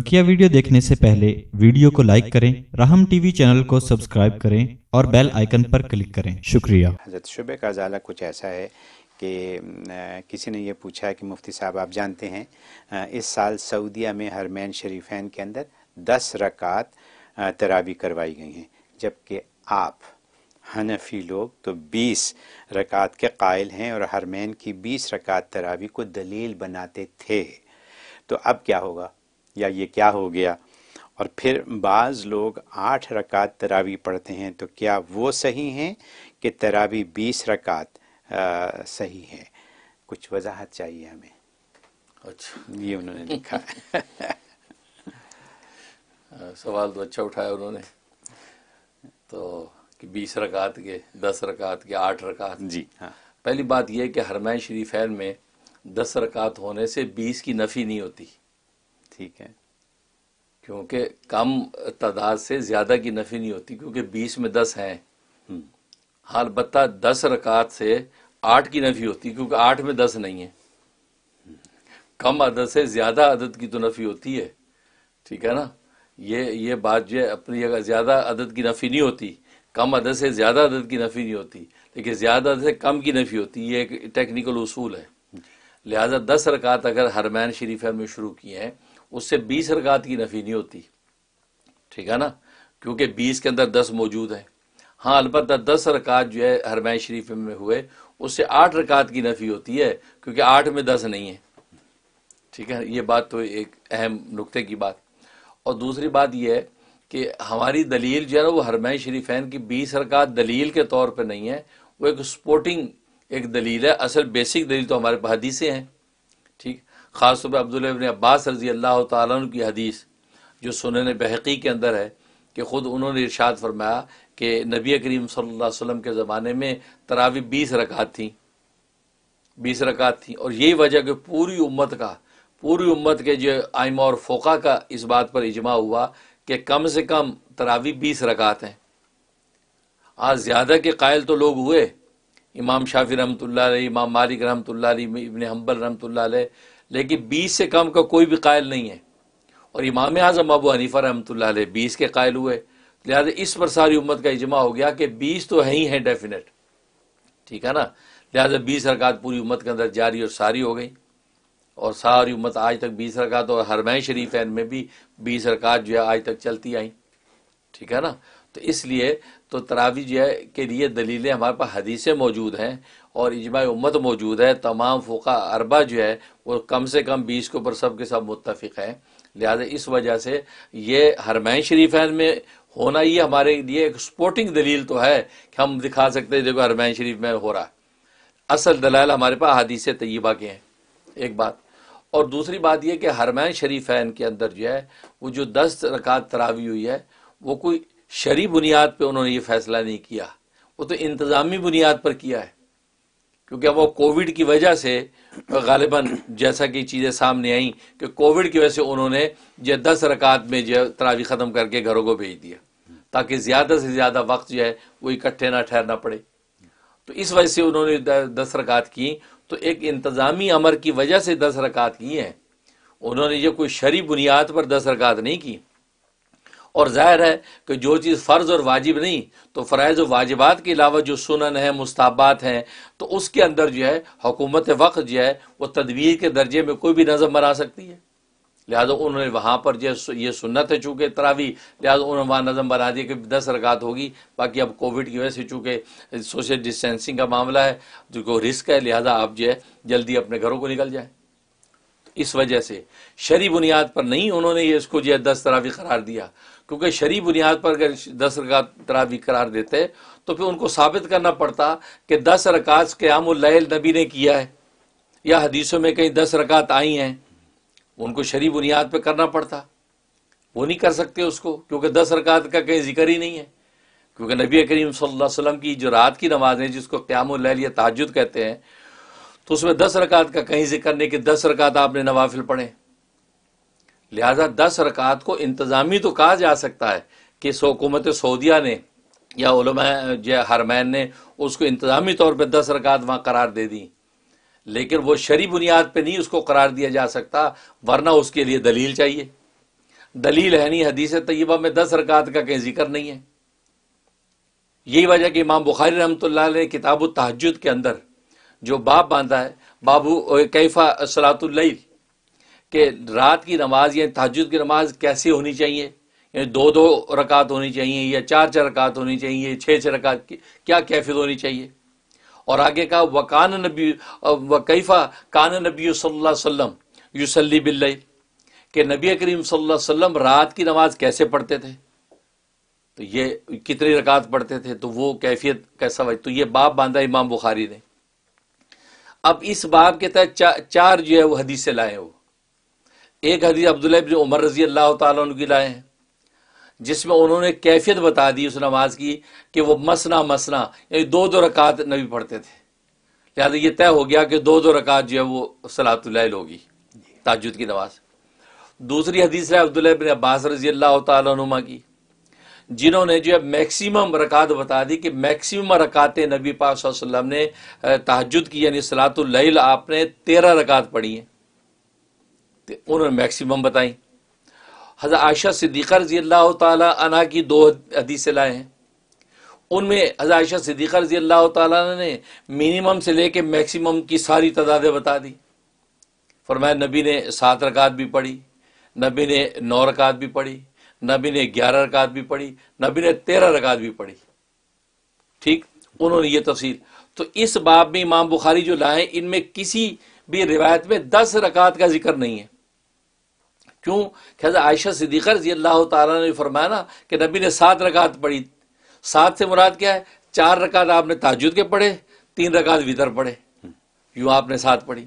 बकिया वीडियो देखने से पहले वीडियो को लाइक करें राहम टीवी चैनल को सब्सक्राइब करें और बेल आइकन पर क्लिक करें शुक्रिया हजरत शुबे का जाला कुछ ऐसा है कि किसी ने यह पूछा है कि मुफ्ती साहब आप जानते हैं इस साल सऊदीया में हरमैन शरीफैन के अंदर दस रकात तरावी करवाई गई हैं जबकि आप हनफी लोग तो 20 रकात के कायल हैं और हरमैन की 20 रकात तरावी को दलील बनाते थे तो अब क्या होगा या ये क्या हो गया और फिर बाज़ लोग आठ रकात तरावी पढ़ते हैं तो क्या वो सही हैं कि तरावी बीस रकात आ, सही है कुछ वजाहत चाहिए हमें अच्छा ये उन्होंने लिखा सवाल तो अच्छा उठाया उन्होंने तो कि बीस रकात के दस रकात के आठ रकात जी हाँ पहली बात यह कि हरमैन शरीफ में दस रकात होने से बीस की नफ़ी नहीं होती ठीक है क्योंकि कम तादाद से ज़्यादा की नफी नहीं होती क्योंकि बीस में दस है अलबत् हम्म। दस रकात से आठ की नफी होती क्योंकि आठ में दस नहीं है हम्म। कम आदत से ज़्यादा आदत की तो नफी होती है ठीक है ना ये ये बात जो है अपनी अगर ज़्यादा आदत की नफी नहीं होती कम आदत से ज़्यादा आदत की नफी नहीं होती लेकिन ज़्यादा से कम की नफी होती ये एक टेक्निकल उसूल है लिहाजा दस रकात अगर हरमैन शरीफ में शुरू किए हैं उससे बीस रकात की नफ़ी नहीं होती ठीक है ना क्योंकि बीस के अंदर दस मौजूद है हाँ अलबत् दस रकात जो है हरमैन शरीफ में हुए उससे आठ रकात की नफ़ी होती है क्योंकि आठ में दस नहीं है ठीक है ये बात तो एक अहम नुक्ते की बात और दूसरी बात यह है कि हमारी दलील जो है ना वो हरमैन शरीफैन की बीस रकात दलील के तौर पर नहीं है वो एक स्पोर्टिंग एक दलील है असल बेसिक दलील तो हमारे हदीसें हैं ठीक ख़ास तौर पर अब्दुल्ल अब्बास रजी अल्लाह तन की हदीस जो सुनने बहकी के अंदर है कि ख़ुद उन्होंने इरशाद फरमाया कि नबी करीम सल्लल्लाहु अलैहि वसल्लम के ज़माने में तरावी बीस रकात थी बीस रकात थी और यही वजह कि पूरी उम्मत का पूरी उम्मत के जो आइमा और फोका का इस बात पर इजमा हुआ कि कम से कम तरावी बीस रकात हैं आज ज़्यादा के कायल तो लोग हुए इमाम शाफी रहमत इमाम मालिक रहमत इबन हम्बल रहमत लेकिन बीस से कम का कोई भी कायल नहीं है और इमाम आज़म अबू हनीफा रहमत बीस के कायल हुए लिहाजा इस पर सारी उम्मत का इजमा हो गया कि बीस तो है ही है डेफिनेट ठीक है ना लिहाजा बीस रकात पूरी उम्मत के अंदर जारी और सारी हो गई और सारी उम्मत आज तक बीस रकात और हरमैन शरीफ में भी बीस रकात जो है आज तक चलती आई ठीक है ना तो इसलिए तो तरावी जो है के लिए दलीलें हमारे पास हदीसें मौजूद हैं और इजमा उम्मत मौजूद है तमाम फ़ोका अरबा जो है वो कम से कम बीस के ऊपर सब के सब मुतफ़ है लिहाजा इस वजह से ये हरमैन है में होना ही हमारे लिए एक स्पोर्टिंग दलील तो है कि हम दिखा सकते हैं देखो हरमैन शरीफ में हो रहा है असल दलाल हमारे पास हदीस तयबा के हैं एक बात और दूसरी बात यह कि हरमैन शरीफ के अंदर जो है वो जो दस रकात तरावी हुई है वो कोई शरी बुनियाद पे उन्होंने ये फैसला नहीं किया वो तो इंतज़ामी बुनियाद पर किया है क्योंकि अब वो कोविड की वजह से गालिबा जैसा कि चीज़ें सामने आई कि कोविड की वजह से उन्होंने जो दस रकात में जो तरावी ख़त्म करके घरों को भेज दिया ताकि ज़्यादा से ज़्यादा वक्त जो है वो इकट्ठे ना ठहरना पड़े तो इस वजह से उन्होंने दस रकात की तो एक इंतज़ामी अमर की वजह से दस रकात की हैं उन्होंने जो कोई शरी बुनियाद पर दस रकात नहीं की और ज़ाहिर है कि जो चीज़ फ़र्ज और वाजिब नहीं तो फ़रज़ व वाजिबात के अलावा जो सुनन है मुस्ताबात हैं तो उसके अंदर जो है हुकूमत वक्त जो है वह तदवीर के दर्जे में कोई भी नज़म बना सकती है लिहाजा उन्होंने वहाँ पर जो ये सुन्नत है चूँकि तरावी लिहाजा उन्होंने वहाँ नज़म बना दी कि दस रकात होगी बाकी अब कोविड की वजह से चूँकि सोशल डिस्टेंसिंग का मामला है जो रिस्क है लिहाजा आप जो है जल्दी अपने घरों को निकल जाए इस वजह से शरी बुनियाद पर नहीं उन्होंने ये इसको जो है दस तरावी करार दिया क्योंकि शरी बुनियाद पर अगर दस रकात तरावी करार देते तो फिर उनको साबित करना पड़ता कि दस रकात लैल नबी ने किया है या हदीसों में कहीं दस रकात आई हैं उनको शरी बुनियाद पर करना पड़ता वो नहीं कर सकते उसको क्योंकि दस रकात का कहीं जिक्र ही नहीं है क्योंकि नबी करीम वसल्लम की जो रात की नमाज है जिसको क्याम लैल या ताजुद कहते हैं तो उसमें दस रकात का कहीं जिक्र नहीं कि दस रकात आपने नवाफिल पढ़े लिहाजा दस रकात को इंतज़ामी तो कहा जा सकता है कि हुकूमत सऊदिया ने या हरमैन ने उसको इंतज़ामी तौर पर दस रकात वहाँ करार दे दी लेकिन वो शरी बुनियाद पर नहीं उसको करार दिया जा सकता वरना उसके लिए दलील चाहिए दलील है नहीं हदीस तयबा में दस रकात का कहीं जिक्र नहीं है यही वजह कि इमाम बुखारी रहमत ने किताब तहजद के अंदर जो बाप बांधा है बाबू कैफ़ा सलातुल्ल कि रात की नमाज या तहजद की नमाज कैसे होनी चाहिए यानी दो दो रकात होनी चाहिए या चार चार रकात होनी चाहिए छः छः रकात की क्या कैफियत होनी चाहिए और आगे कहा वकान नबी वकीफ़ा कान नबी सल्लम यूसली बिल्ल के नबी करीम सल्लम रात की नमाज कैसे पढ़ते थे तो ये कितनी रकात पढ़ते थे तो वो कैफियत कैसा वज तो ये बाप बांधा इमाम बुखारी ने अब इस बाब के तहत चा, चार जो है वो हदीसें लाए वो एक हदीस अब्दुल्ला जो उमर रजी अल्लाह तु की लाए हैं जिसमें उन्होंने कैफियत बता दी उस नमाज की कि वह मसना मसना यानी दो दो रकात नबी पढ़ते थे लिहाजा ये तय हो गया कि दो दो रकात जो है वो सलातुल्ल होगी ताजुद की नमाज दूसरी हदीस है अब्दुल्ला बिन अब्बास रजी अल्लाह तुम की जिन्होंने जो है मैक्सिमम रकात बता दी कि मैक्सिमम रकात नबी पाक ने तहजद की यानी सलातुल्ल आपने तेरह रकात पढ़ी हैं तो उन्होंने मैक्सिमम बताई हज़र आयशा सिद्दीक़ा रजी अल्लाह तला की दो हदीसें लाए हैं उनमें हज़र आयशा सिद्दीक़ा रजी अल्लाह तला ने मिनिमम से लेके मैक्सिमम की सारी तादादें बता दी फरमाया नबी ने सात रकात भी पढ़ी नबी ने नौ रकात भी पढ़ी नबी ने ग्यारह रकात भी पढ़ी नबी ने तेरह रकात भी पढ़ी ठीक उन्होंने ये तफसील तो इस बाब में इमाम बुखारी जो लाए इनमें किसी भी रिवायत में दस रकात का जिक्र नहीं है क्यों कहते आयशा सिद्दीक़ा जी अल्लाह ताला ने फरमाया ना कि नबी ने सात रकात पढ़ी सात से मुराद क्या है चार रकात आपने ताजुद के पढ़े तीन रकात वितर पढ़े यूँ आपने सात पढ़ी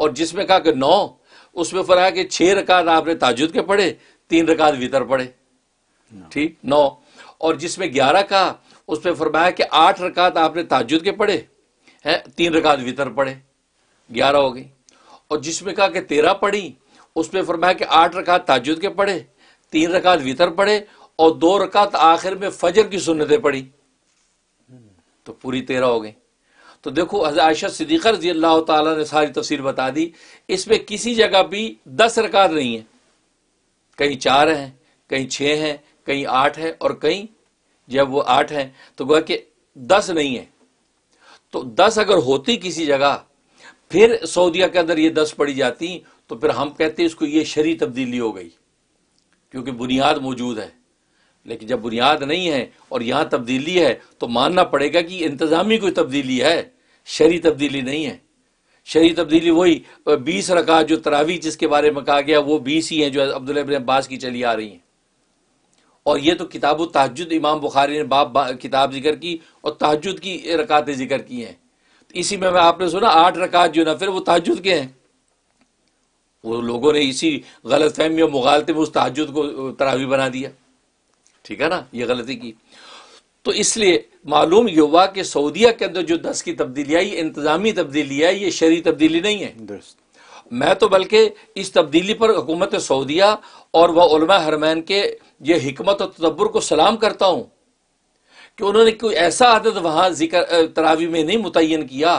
और जिसमें कहा कि नौ उसमें फरमाया कि छः रकात आपने ताजुद के पढ़े तीन रकात वितर पढ़े ठीक नौ और जिसमें ग्यारह कहा उसमें फरमाया कि आठ रकात आपने ताजुद के पढ़े हैं तीन रकात वितर पढ़े ग्यारह हो गई और जिसमें कहा कि तेरह पढ़ी उसमें फरमाया कि आठ रकात ताजुद के पढ़े तीन रकात वितर पढ़े और दो रकात आखिर में फजर की सुन्नतें पढ़ी तो पूरी तेरह हो गई तो देखो आयशा सिद्दीक़ा रजी अल्लाह ताला ने सारी तफसीर बता दी इसमें किसी जगह भी दस रकात नहीं है कहीं चार हैं कहीं छः हैं कहीं आठ है और कहीं जब वो आठ हैं तो गोया कि दस नहीं है तो दस अगर होती किसी जगह फिर सऊदीया के अंदर ये दस पड़ी जाती तो फिर हम कहते हैं इसको ये शरी तब्दीली हो गई क्योंकि बुनियाद मौजूद है लेकिन जब बुनियाद नहीं है और यहाँ तब्दीली है तो मानना पड़ेगा कि इंतज़ामी कोई तब्दीली है शरी तब्दीली नहीं है शरी तब्दीली वही बीस रका जो तरावी जिसके बारे में कहा गया वो बीस ही हैं जो अब्दुल इबन अब्बास की चली आ रही हैं और ये तो किताब तहजद इमाम बुखारी ने बाप बा, किताब जिक्र की और तहजद की रकातें जिक्र की हैं तो इसी में मैं आपने सुना आठ रकात जो ना फिर वो तहजद के हैं वो लोगों ने इसी गलत फहमी और मुगालते में उस तहजद को तरावी बना दिया ठीक है ना ये गलती की तो इसलिए मालूम ये हुआ कि सऊदिया के अंदर जो दस की तब्दीली आई इंतजामी तब्दीली आई ये शरी तब्दीली नहीं है मैं तो बल्कि इस तब्दीली पर हुकूमत सऊदिया और वह हरमैन के ये हमत और तदब्बर को सलाम करता हूँ कि उन्होंने कोई ऐसा आदत वहाँ जिक्र तरावी में नहीं मुतन किया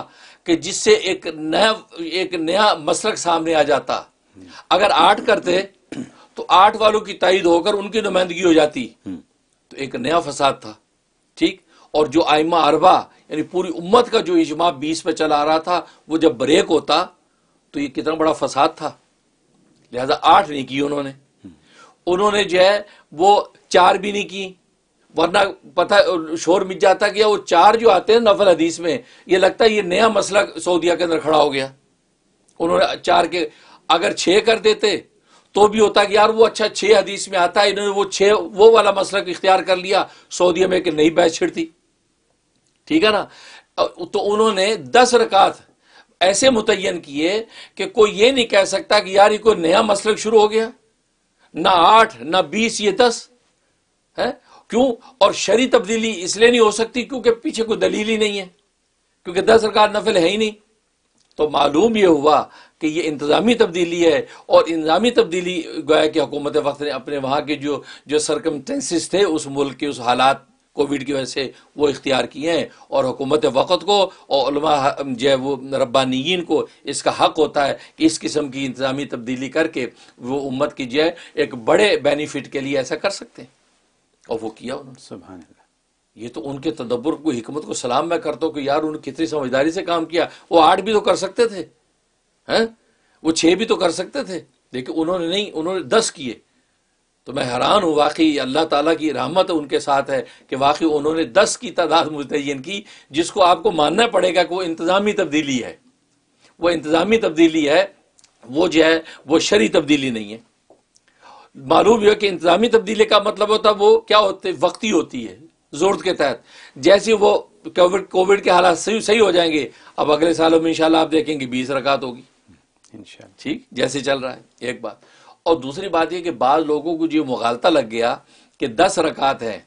कि जिससे एक नया एक नया मसलक सामने आ जाता अगर आठ करते तो आठ वालों की तइद होकर उनकी नुमाइंदगी हो जाती तो एक नया फसाद था ठीक और जो आइमा अरबा यानी पूरी उम्मत का जो इजमा बीस पे चला आ रहा था वो जब ब्रेक होता तो ये कितना बड़ा फसाद था लिहाजा आठ नहीं की उन्होंने उन्होंने जो है वो चार भी नहीं की वरना पता शोर मिल जाता कि वो चार जो आते हैं नफल हदीस में ये लगता है ये नया मसला सऊदीया के अंदर खड़ा हो गया उन्होंने चार के अगर छे कर देते तो भी होता कि यार वो अच्छा छह हदीस में आता है इन्होंने वो छः वो वाला मसल इख्तियार कर लिया सऊदी में कि नहीं बैच छिड़ती ठीक है ना तो उन्होंने दस रकात ऐसे मुतयन किए कि कोई ये नहीं कह सकता कि यार ये कोई नया मसलक शुरू हो गया ना आठ ना बीस ये दस है क्यों और शरी तब्दीली इसलिए नहीं हो सकती क्योंकि पीछे कोई दलील ही नहीं है क्योंकि दस रकात नफिल है ही नहीं तो मालूम यह हुआ कि ये इंतज़ामी तब्दीली है और इंतज़ामी तब्दीली गोया कि हुकूमत वक्त ने अपने वहाँ के जो जो सरकमटेंसिस थे उस मुल्क के उस हालात कोविड की वजह से वो इख्तियार किए हैं और हुकूमत वक़्त को और जो है वो रब्बानियन को इसका हक होता है कि इस किस्म की इंतज़ामी तब्दीली करके वो उम्मत की जो है एक बड़े बेनिफिट के लिए ऐसा कर सकते हैं और वो किया उन्होंने सुबह ये तो उनके तदब्बर को हमत को सलाम मैं करता हूँ कि यार उन्होंने कितनी समझदारी से काम किया वो आर्ट भी तो कर सकते थे हैं वो छह भी तो कर सकते थे लेकिन उन्होंने नहीं उन्होंने दस किए तो मैं हैरान हूँ वाकई अल्लाह ताला की रहमत उनके साथ है कि वाकई उन्होंने दस की तादाद मुतयन की जिसको आपको मानना पड़ेगा कि वो इंतज़ामी तब्दीली है वो इंतज़ामी तब्दीली है वो जो है वो शरी तब्दीली नहीं है मालूम यह कि इंतज़ामी तब्दीली का मतलब होता वो क्या होते वक्ती होती है ज़रूरत के तहत जैसे वो कोविड कोविड के हालात सही सही हो जाएंगे अब अगले सालों में इंशाल्लाह आप देखेंगे बीस रकात होगी ठीक जैसे चल रहा है एक बात और दूसरी बात यह कि बाद लोगों को जो मुगालता लग गया कि दस रकात है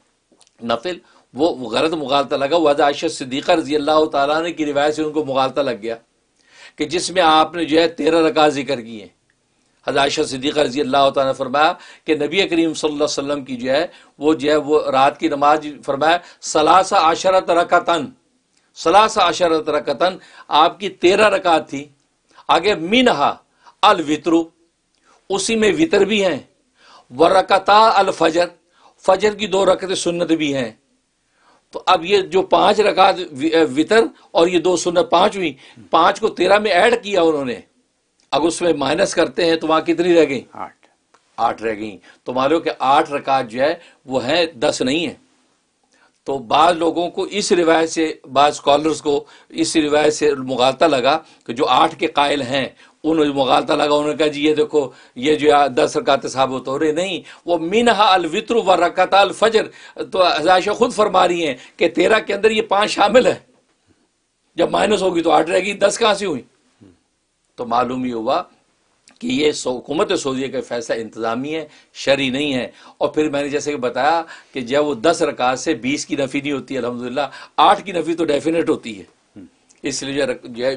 नफिल वो गलत मुगालता लगा वजह आयश सिद्दीक़ा रजी अल्लाह तन की रिवायत से उनको मुगालता लग गया कि जिसमें आपने जो है तेरह रकात जिक्र किए हजायशा सिद्दीक़ा रजी अल्लाह तन फरमाया कि नबी करीम वसल्लम की जो है वो जो है वो रात की नमाज फरमाया सलासा आशरत रकतन सलासा आशरत रकतन आपकी तेरह रकात थी आगे मिनहा अल वितरु उसी में वितर भी हैं व रकता अल फजर फजर की दो रकत सुन्नत भी हैं तो अब ये जो पांच रकात वितर और ये दो सुन्नत पांच हुई पांच को तेरह में ऐड किया उन्होंने अब उसमें माइनस करते हैं तो वहां कितनी रह गई आठ आठ रह गई तो मान लो कि आठ रकात जो है वो है दस नहीं है तो बाज़ लोगों को इस रिवायत से बाज़ स्कॉलर्स को इस रिवायत से मुगालता लगा कि जो आठ के कायल हैं उन मुगालता लगा उन्होंने कहा जी ये देखो ये जो है दस रकात साबित तो हो रहे नहीं वो मिनहा अलवित्र व अल अलफजर तो हजाशा खुद फरमा रही हैं कि तेरह के अंदर ये पाँच शामिल है जब माइनस होगी तो आठ रहेगी दस कहाँ से हुई तो मालूम ही हुआ कि ये हुकूमत सऊदी का फैसला इंतज़ामी है शरी नहीं है और फिर मैंने जैसे कि बताया कि जब वो दस रकात से बीस की नफ़ी नहीं होती अलहमदिल्ला आठ की नफ़ी तो डेफिनेट होती है हम्म। इसलिए जो है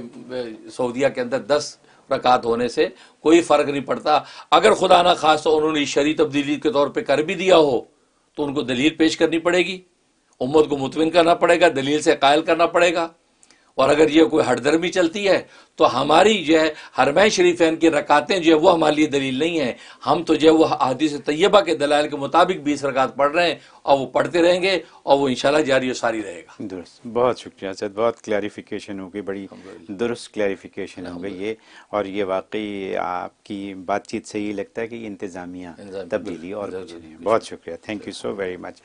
सऊदीया के अंदर दस रकात होने से कोई फ़र्क नहीं पड़ता अगर खुदा ना खास तो उन्होंने शरी तब्दीली के तौर पर कर भी दिया हो तो उनको दलील पेश करनी पड़ेगी उम्मत को मुतमिन करना पड़ेगा दलील से कायल करना पड़ेगा और अगर ये कोई हटदर्मी चलती है तो हमारी जो है हरमैन शरीफैन की रकातें जो है वो हमारे लिए दलील नहीं है हम तो जो है वो हदीस तैयबा के दलाल के मुताबिक बीस रकात पढ़ रहे हैं और वो पढ़ते रहेंगे और वो इनशाला जारी और सारी रहेगा दुरुस्त बहुत शुक्रिया सर बहुत क्लैरिफिकेशन हो गई बड़ी दुरुस्त क्लैरिफिकेशन हो गई ये और ये वाकई आपकी बातचीत से ये लगता है कि इंतज़ामिया तब्दीली और बहुत शुक्रिया thank you so very much